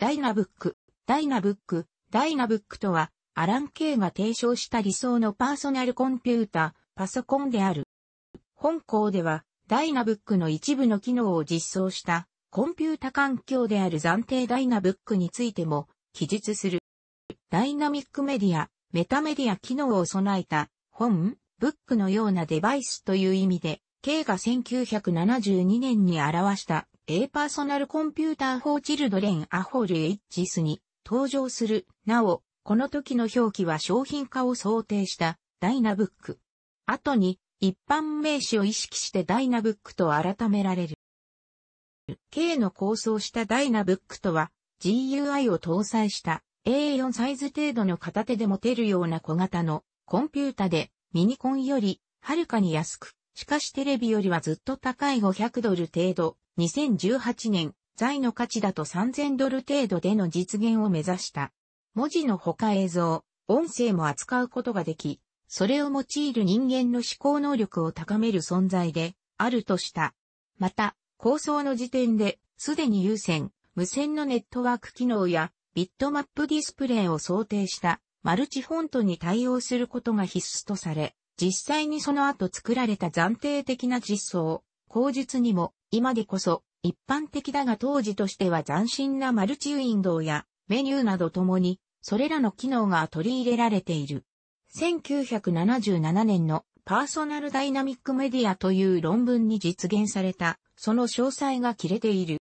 ダイナブック、ダイナブック、ダイナブックとは、アラン・ケイが提唱した理想のパーソナルコンピュータ、パソコンである。本校では、ダイナブックの一部の機能を実装した、コンピュータ環境である暫定ダイナブックについても、記述する。ダイナミックメディア、メタメディア機能を備えた、本、ブックのようなデバイスという意味で、K が1972年に表した A パーソナルコンピューターフォーチルドレンアホルエッジスに登場する。なお、この時の表記は商品化を想定したダイナブック。後に一般名詞を意識してダイナブックと改められる。K の構想したダイナブックとは GUI を搭載した A4 サイズ程度の片手で持てるような小型のコンピュータでミニコンよりはるかに安く、しかしテレビよりはずっと高い500ドル程度2018年、財の価値だと3000ドル程度での実現を目指した。文字のほか映像、音声も扱うことができ、それを用いる人間の思考能力を高める存在であるとした。また、構想の時点で、すでに有線、無線のネットワーク機能や、ビットマップディスプレイを想定したマルチフォントに対応することが必須とされ、実際にその後作られた暫定的な実装、口述にも、今でこそ、一般的だが当時としては斬新なマルチウィンドウやメニューなどともに、それらの機能が取り入れられている。1977年のパーソナルダイナミックメディアという論文に実現された、その詳細が切れている。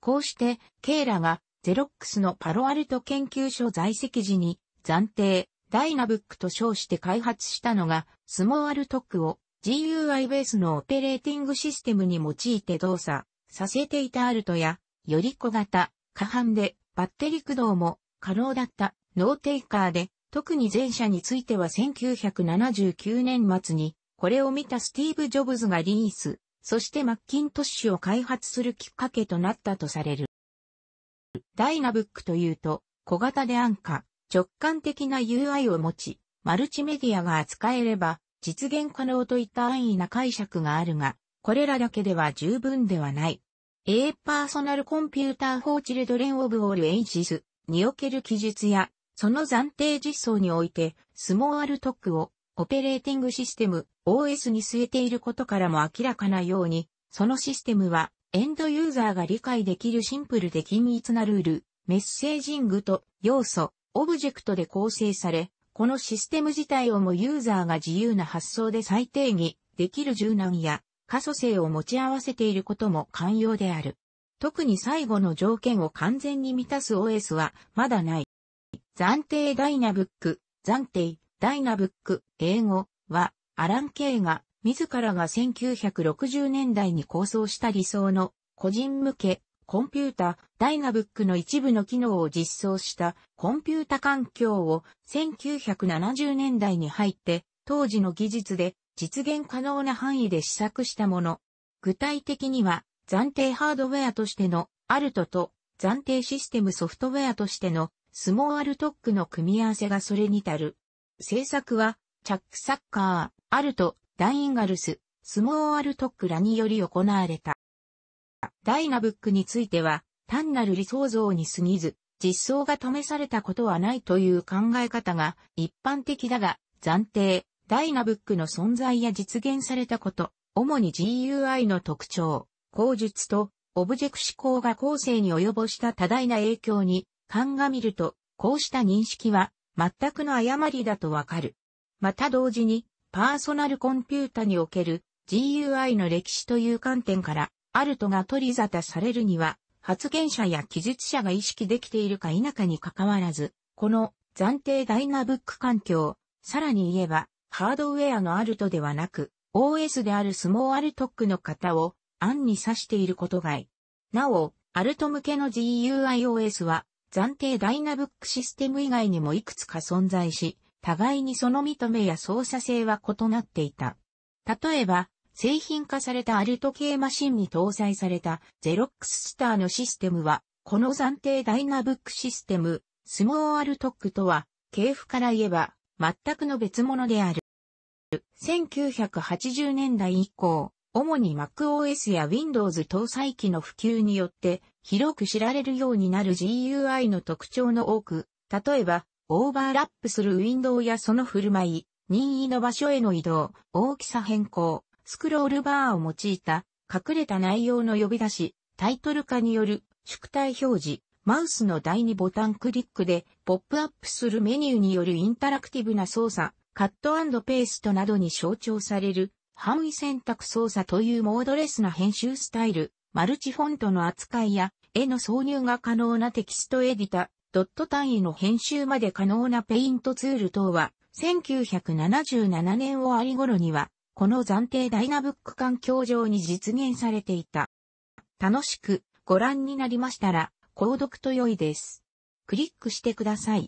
こうして、ケーラがゼロックスのパロアルト研究所在籍時に暫定ダイナブックと称して開発したのがスモーアルトックを GUI ベースのオペレーティングシステムに用いて動作させていたアルトや、より小型、下半でバッテリ駆動も可能だったノーテイカーで、特に前者については1979年末に、これを見たスティーブ・ジョブズがリリース、そしてマッキントッシュを開発するきっかけとなったとされる。ダイナブックというと、小型で安価、直感的な UI を持ち、マルチメディアが扱えれば、実現可能といった安易な解釈があるが、これらだけでは十分ではない。A Personal Computer for Children of All Ages における記述や、その暫定実装において、スモーアルトックをオペレーティングシステム OS に据えていることからも明らかなように、そのシステムはエンドユーザーが理解できるシンプルで均一なルール、メッセージングと要素、オブジェクトで構成され、このシステム自体をもユーザーが自由な発想で再定義できる柔軟や可塑性を持ち合わせていることも寛容である。特に最後の条件を完全に満たす OS はまだない。暫定ダイナブック、暫定ダイナブック、英語はアラン・ケイが自らが1960年代に構想した理想の個人向けコンピュータ、ダイナブックの一部の機能を実装したコンピュータ環境を1970年代に入って当時の技術で実現可能な範囲で試作したもの。具体的には暫定ハードウェアとしてのアルトと暫定システムソフトウェアとしてのスモーアルトックの組み合わせがそれに足る。制作はチャックサッカー、アルト、ダインガルス、スモーアルトックらにより行われた。ダイナブックについては、単なる理想像に過ぎず、実装が試されたことはないという考え方が一般的だが、暫定、ダイナブックの存在や実現されたこと、主に GUI の特徴、口述とオブジェク思考が後世に及ぼした多大な影響に鑑みると、こうした認識は全くの誤りだとわかる。また同時に、パーソナルコンピュータにおける GUI の歴史という観点から、アルトが取り沙汰されるには、発言者や記述者が意識できているか否かに関わらず、この暫定ダイナブック環境、さらに言えば、ハードウェアのアルトではなく、OS であるスモーアルトックの型を案に指していることがい。なお、アルト向けの GUIOS は、暫定ダイナブックシステム以外にもいくつか存在し、互いにその認めや操作性は異なっていた。例えば、製品化されたアルト系マシンに搭載されたゼロックススターのシステムは、この暫定ダイナブックシステム、スモーアルトックとは、系譜から言えば、全くの別物である。1980年代以降、主に MacOS や Windows 搭載機の普及によって広く知られるようになる GUI の特徴の多く、例えば、オーバーラップするウィンドウやその振る舞い、任意の場所への移動、大きさ変更、スクロールバーを用いた隠れた内容の呼び出し、タイトル化による宿題表示、マウスの第2ボタンクリックでポップアップするメニューによるインタラクティブな操作、カットペーストなどに象徴される範囲選択操作というモードレスな編集スタイル、マルチフォントの扱いや絵の挿入が可能なテキストエディタ、ドット単位の編集まで可能なペイントツール等は1977年終わり頃にはこの暫定ダイナブック環境上に実現されていた。楽しくご覧になりましたら、購読と良いです。クリックしてください。